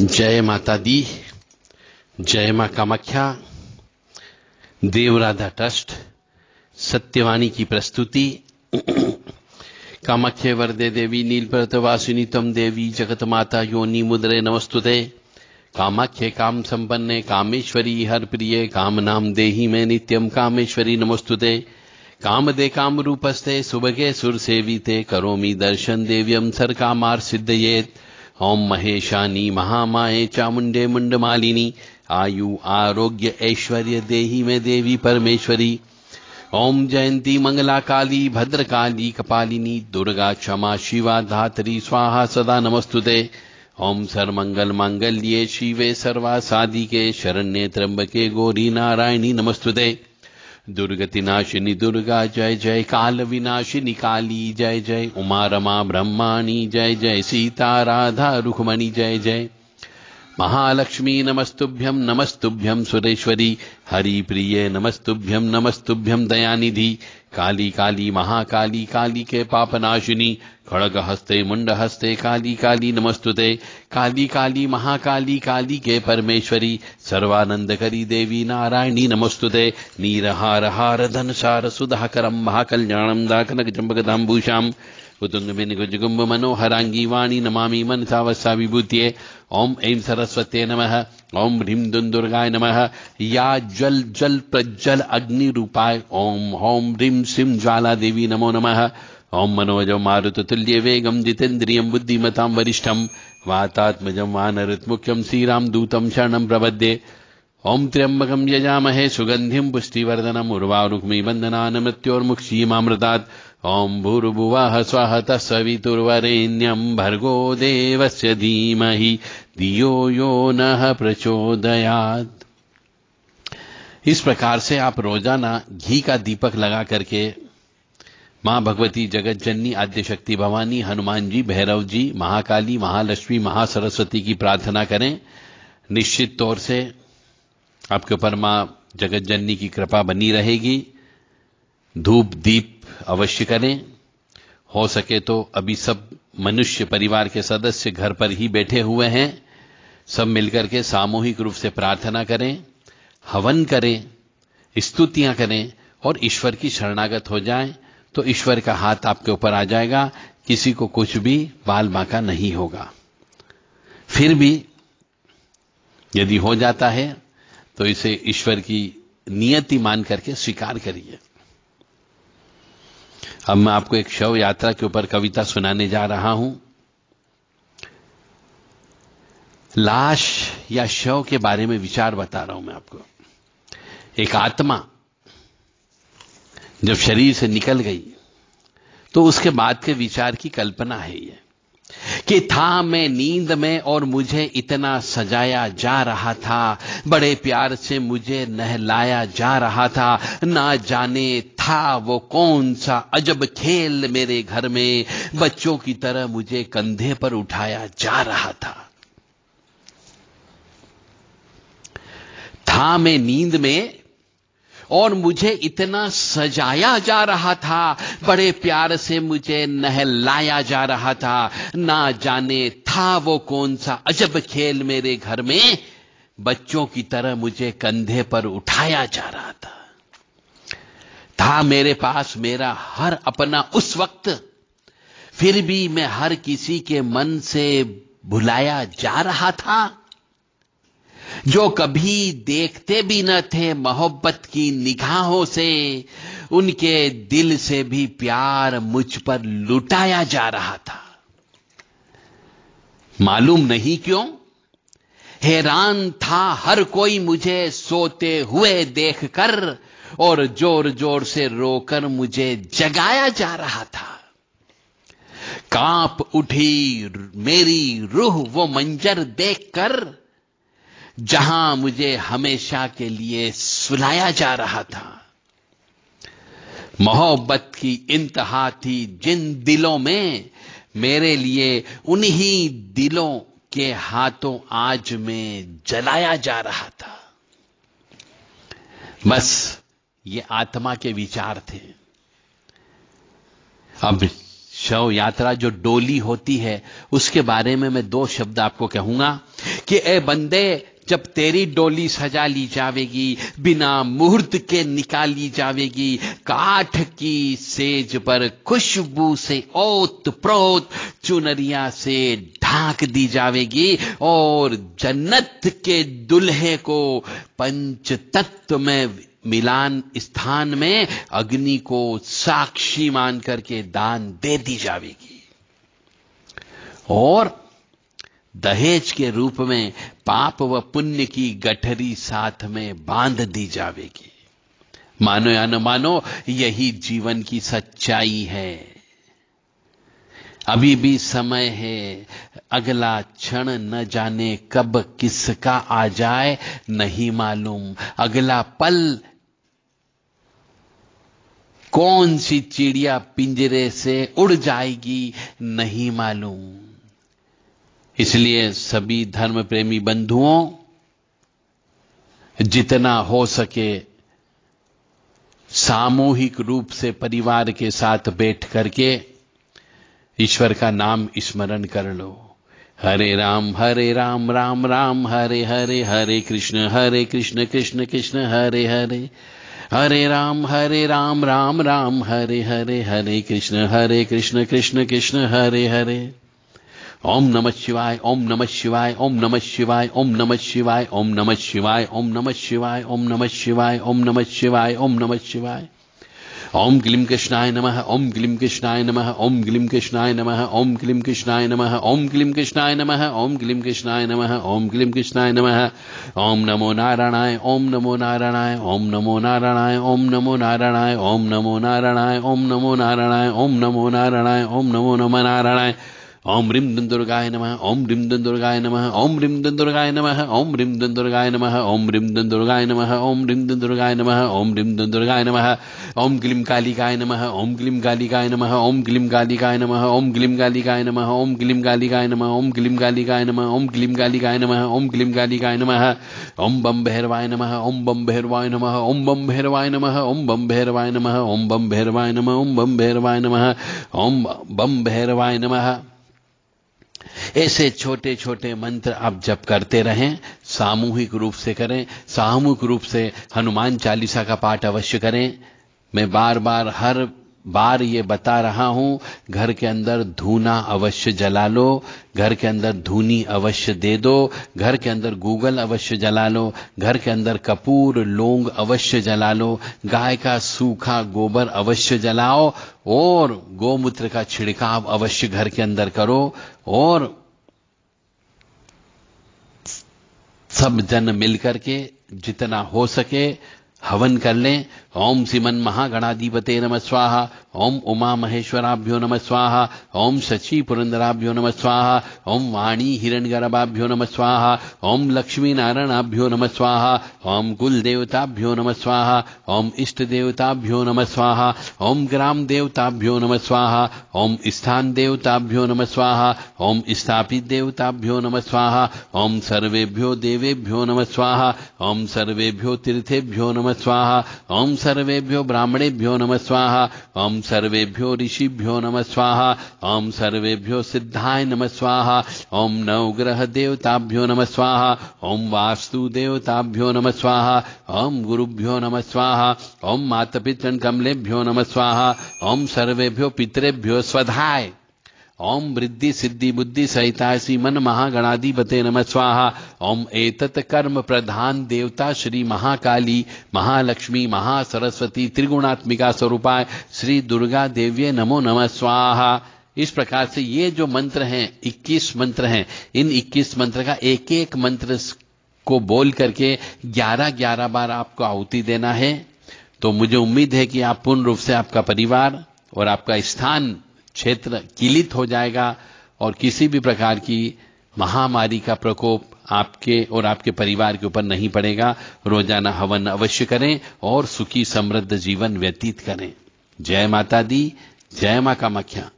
जय माता दी जय मां कामाख्या देवराधा ट्रस्ट सत्यवाणी की प्रस्तुति कामाख्य वरदे देवी वासिनी तम देवी जगत माता योनि मुद्रे नमस्तुते कामाख्य काम संपन्ने कामेश्वरी हर प्रिय काम नाम देही में नित्यम कामेश्वरी नमस्तुते काम दे काम रूपस्ते सुबगे सुर ते करोमी दर्शन देव्यम सर कामार सिद्ध ॐ महेशानी महामाये चामुंडे मुंडमालिनी आयु आरोग्य ऐश्वर्य देहि में देवी परमेश्वरी ओम जयंती मंगला काली भद्रकाली कपालिनी दुर्गा क्षमा शिवा धात्री स्वाहा सदा नमस्तुते ओम सर्वमंगल मंगल्ये शिवे सर्वा के शरण्ये त्र्यंबके गौरी नारायणी नमस्तुते दुर्गतिनाशिनी दुर्गा जय जय काल विनाशिनी काली जय जय उमा रमा ब्रह्माणी जय जय सीता राधा रुक्मणी जय जय महालक्ष्मी नमस्तुभ्यम नमस्तुभ्यम सुरेश्वरी हरि प्रिय नमस्तुभ्यम नमस्तुभ्यम दयानिधि काली काली महाकाली काली के पापनाशिनी खड़ग हस्ते मुंड हस्ते काली काली नमस्तुते काली काली महाकाली काली के परमेश्वरी सर्वानंद करी देवी नारायणी नमस्तुते नीरहार हार धनसार सुधाकरम महाकल्याणम दाकनक जंबगदाम्बूषाम् कुतुङ्गमिनिकुजुगुम्ब मनोहराङ्गी वाणी नमामि मनसावस्था विभूत्ये ओं ऐं सरस्वते नम ओं ह्रीं दुन दुर्गाय नम या ज्वल ज्वल प्रज्वल रूपाय ओं ओं ह्रीं श्रीं ज्वालादेवी नमो नमः ॐ मनोजं वेगम वेगं बुद्धिमता वरिष्ठ वातात्मज वातात्मजं वानरुत्मुख्यं श्रीराम दूतम शरण प्रबध्ये ओं त्र्यंबक यजामहे पुष्टिवर्धनम उर्वाक्मी वंदना मृत्योर्मुक्षीमृता ओं भूर्भुवः स्वहतः सवितुर्वरेण्यम् भर्गो देवस्य धीमहि धियो यो नः प्रचोदयात् इस प्रकार से आप रोजाना घी का दीपक लगा करके मां भगवती जगत जननी आद्य शक्ति भवानी हनुमान जी भैरव जी महाकाली महालक्ष्मी महासरस्वती की प्रार्थना करें निश्चित तौर से आपके ऊपर मां जगत जननी की कृपा बनी रहेगी धूप दीप अवश्य करें हो सके तो अभी सब मनुष्य परिवार के सदस्य घर पर ही बैठे हुए हैं सब मिलकर के सामूहिक रूप से प्रार्थना करें हवन करें स्तुतियां करें और ईश्वर की शरणागत हो जाएं तो ईश्वर का हाथ आपके ऊपर आ जाएगा किसी को कुछ भी बाल बाका नहीं होगा फिर भी यदि हो जाता है तो इसे ईश्वर की नियति मान करके स्वीकार करिए अब मैं आपको एक शव यात्रा के ऊपर कविता सुनाने जा रहा हूं लाश या शव के बारे में विचार बता रहा हूं मैं आपको एक आत्मा जब शरीर से निकल गई तो उसके बाद के विचार की कल्पना है ये कि था मैं नींद में और मुझे इतना सजाया जा रहा था बड़े प्यार से मुझे नहलाया जा रहा था ना जाने था वो कौन सा अजब खेल मेरे घर में बच्चों की तरह मुझे कंधे पर उठाया जा रहा था था मैं नींद में और मुझे इतना सजाया जा रहा था बड़े प्यार से मुझे नहलाया जा रहा था ना जाने था वो कौन सा अजब खेल मेरे घर में बच्चों की तरह मुझे कंधे पर उठाया जा रहा था था मेरे पास मेरा हर अपना उस वक्त फिर भी मैं हर किसी के मन से भुलाया जा रहा था जो कभी देखते भी न थे मोहब्बत की निगाहों से उनके दिल से भी प्यार मुझ पर लुटाया जा रहा था मालूम नहीं क्यों हैरान था हर कोई मुझे सोते हुए देखकर और जोर जोर से रोकर मुझे जगाया जा रहा था कांप उठी मेरी रूह वो मंजर देखकर जहां मुझे हमेशा के लिए सुलाया जा रहा था मोहब्बत की इंतहा थी जिन दिलों में मेरे लिए उन्हीं दिलों के हाथों आज में जलाया जा रहा था बस ये आत्मा के विचार थे अब शव यात्रा जो डोली होती है उसके बारे में मैं दो शब्द आपको कहूंगा कि ए बंदे जब तेरी डोली सजा ली जावेगी बिना मुहूर्त के निकाली जावेगी काठ की सेज पर खुशबू से ओत प्रोत चुनरिया से ढांक दी जावेगी और जन्नत के दुल्हे को पंच तत्व में मिलान स्थान में अग्नि को साक्षी मान करके दान दे दी जाएगी और दहेज के रूप में पाप व पुण्य की गठरी साथ में बांध दी जाएगी मानो या न मानो यही जीवन की सच्चाई है अभी भी समय है अगला क्षण न जाने कब किसका आ जाए नहीं मालूम अगला पल कौन सी चिड़िया पिंजरे से उड़ जाएगी नहीं मालूम इसलिए सभी धर्म प्रेमी बंधुओं जितना हो सके सामूहिक रूप से परिवार के साथ बैठ करके ईश्वर का नाम स्मरण कर लो हरे राम हरे राम राम राम हरे हरे हरे कृष्ण हरे कृष्ण कृष्ण कृष्ण हरे हरे हरे राम हरे राम राम राम हरे हरे हरे कृष्ण हरे कृष्ण कृष्ण कृष्ण हरे हरे ओम नमः शिवाय ओम नमः शिवाय ओम नमः शिवाय ओम नमः शिवाय ओम नमः शिवाय ओम नमः शिवाय ओम नमः शिवाय ओम नमः शिवाय ओम नमः शिवाय ओम ग्लिम कृष्णाय नमः ओम ग्लिम कृष्णाय नमः ओम ग्लिम कृष्णाय नमः ओम ग्लिम कृष्णाय नमः ओम ग्लिम कृष्णाय नमः ओम ग्लिम कृष्णाय नमः ओम ग्लिम कृष्णाय नमः ओम नमो नारायणाय ओम नमो नारायणाय ओम नमो नारायणाय ओम नमो नारायणाय ओम नमो नारायणाय ओम नमो नारायणाय ओम नमो नारायणाय ओम नमो नम नारायणाय ओम रिम दिन दुर्गाय नम ओम रिम दिन दुर्गाय नम ओम रिम दिन दुर्गाय नम ओम रिम दिन दुर्गाय नम ओम रिम दिन दुर्गाय नम ओम रिम दिन दुर्गाय नम ओम रिम दिन दुर्गाय नम ओम ग्लिम कालिकाय नम ओम ग्लिम कालिकाय नम ओम क्लीम कालिकाय नम ओम क्लीम कालिकाय नम ओम ग्लिम कालिकाय नम ओम क्लीम कालिकाय नम ओम क्लीम कालिकाय नम ओम ग्लिम कालिकाय नम ओम बम भैरवाय नम ओम बम भैरवाय नम ओम बम भैरवाय नम ओम बम भैरवाय नम ओम बम भैरवाय नम ओम बम भैरवाय नम ओम बम भैरवाय नम ऐसे छोटे छोटे मंत्र आप जब करते रहें सामूहिक रूप से करें सामूहिक रूप से हनुमान चालीसा का पाठ अवश्य करें मैं बार बार हर बार ये बता रहा हूं घर के अंदर धूना अवश्य जला लो घर के अंदर धूनी अवश्य दे दो घर के अंदर गूगल अवश्य जला लो घर के अंदर कपूर लोंग अवश्य जला लो गाय का सूखा गोबर अवश्य जलाओ और गोमूत्र का छिड़काव अवश्य घर के अंदर करो और सब जन मिलकर के जितना हो सके हवन कर लें ओम सिमन महागणाधिपते नम स्वाहा ओम उमा महेश्वराभ्यो नम स्वाहा ओम शची पुरंदराभ्यो नम स्वाहा ओम वाणी गर्भाभ्यो नम स्वाहा ओम नारायणाभ्यो नम स्वाहा ओम देवताभ्यो नम स्वाहा ओम इष्टदेवताभ्यो नम स्वाहा ओम ग्राम देवताभ्यो नम स्वाहा ओम स्थान देवताभ्यो नम स्वाहा ओम स्थापित देवताभ्यो नम स्वाहा ओम सर्वेभ्यो देवेभ्यो नम स्वाहा ओम सर्वेभ्यो तीर्थेभ्यो नम स्वाहा ओम सर्वेभ्यो ब्राह्मणेभ्यो नम स्वाहा ओम सर्वेभ्यो ऋषिभ्यो नम स्वाहा ओम सर्वेभ्यो सिद्धाय नम स्वाहा ओम नवग्रह देवताभ्यो नम स्वाहा ओम वास्तु देवताभ्यो नम स्वाहा ओम गुरुभ्यो नम स्वाहा ओम मातपितृन कमलेभ्यो नम स्वाहा ओम सर्वेभ्यो पितरेभ्यो स्वधाय ओम वृद्धि सिद्धि बुद्धि सहितासी मन महागणाधिपते नम स्वाहा ओम एतत कर्म प्रधान देवता श्री महाकाली महालक्ष्मी महासरस्वती त्रिगुणात्मिका स्वरूपाय श्री दुर्गा देव्य नमो नम स्वाहा इस प्रकार से ये जो मंत्र हैं 21 मंत्र हैं इन 21 मंत्र का एक एक मंत्र को बोल करके 11-11 बार आपको आहुति देना है तो मुझे उम्मीद है कि आप पूर्ण रूप से आपका परिवार और आपका स्थान क्षेत्र किलित हो जाएगा और किसी भी प्रकार की महामारी का प्रकोप आपके और आपके परिवार के ऊपर नहीं पड़ेगा रोजाना हवन अवश्य करें और सुखी समृद्ध जीवन व्यतीत करें जय माता दी जय मां कामाख्या